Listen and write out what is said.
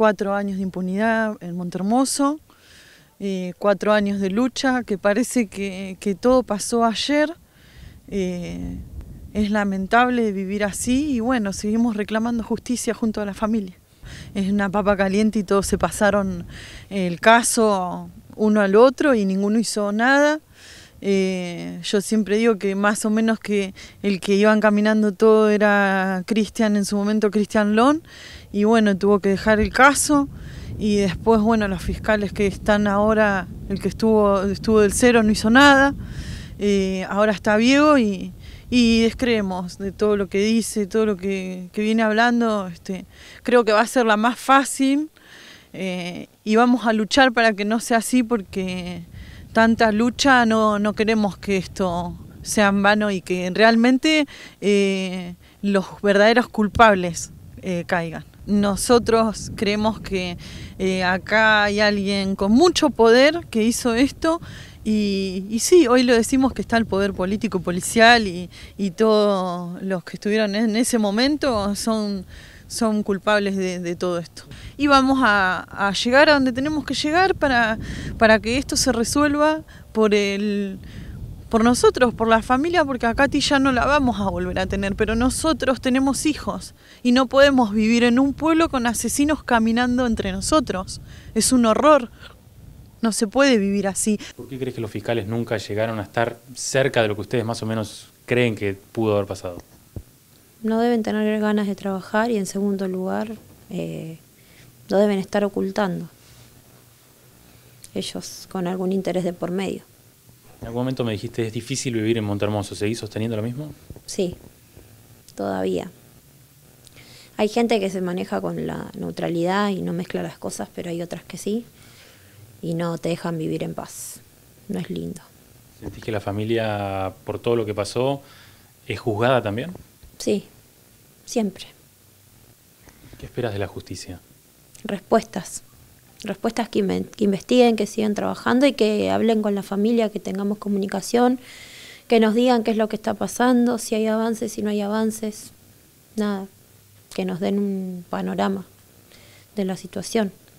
cuatro años de impunidad en Montermoso, eh, cuatro años de lucha, que parece que, todo pasó ayer. Eh, es lamentable vivir así y bueno, seguimos reclamando justicia junto a la familia. Es una papa caliente y todos se pasaron el caso uno al otro y ninguno hizo nada. Eh, yo siempre digo que más o menos que el que iban caminando todo era Cristian, en su momento Cristian Lon, y bueno, tuvo que dejar el caso. Y después, bueno, los fiscales que están ahora, el que estuvo, estuvo del cero no hizo nada. Eh, ahora está viejo y, descreemos de todo lo que dice, todo lo que, viene hablando. Este, creo que va a ser la más fácil eh, y vamos a luchar para que no sea así porque tanta lucha, no, no queremos que esto sea en vano y que realmente eh, los verdaderos culpables eh, caigan. Nosotros creemos que eh, acá hay alguien con mucho poder que hizo esto y, sí, hoy lo decimos que está el poder político, policial y todos los que estuvieron en ese momento son son culpables de, todo esto. Y vamos a, llegar a donde tenemos que llegar para, que esto se resuelva por el por nosotros, por la familia, porque a Katy ya no la vamos a volver a tener, pero nosotros tenemos hijos y no podemos vivir en un pueblo con asesinos caminando entre nosotros. Es un horror. No se puede vivir así. ¿Por qué crees que los fiscales nunca llegaron a estar cerca de lo que ustedes más o menos creen que pudo haber pasado? no deben tener ganas de trabajar y en segundo lugar eh, no deben estar ocultando ellos con algún interés de por medio. En algún momento me dijiste, es difícil vivir en Montermoso, ¿seguís sosteniendo lo mismo? Sí, todavía. Hay gente que se maneja con la neutralidad y no mezcla las cosas, pero hay otras que sí, y no te dejan vivir en paz. No es lindo. ¿Sentís que la familia, por todo lo que pasó, es juzgada también? Sí, siempre. ¿Qué esperas de la justicia? Respuestas. Respuestas que, investiguen, que sigan trabajando y que hablen con la familia, que tengamos comunicación, que nos digan qué es lo que está pasando, si hay avances, si no hay avances. Nada, que nos den un panorama de la situación.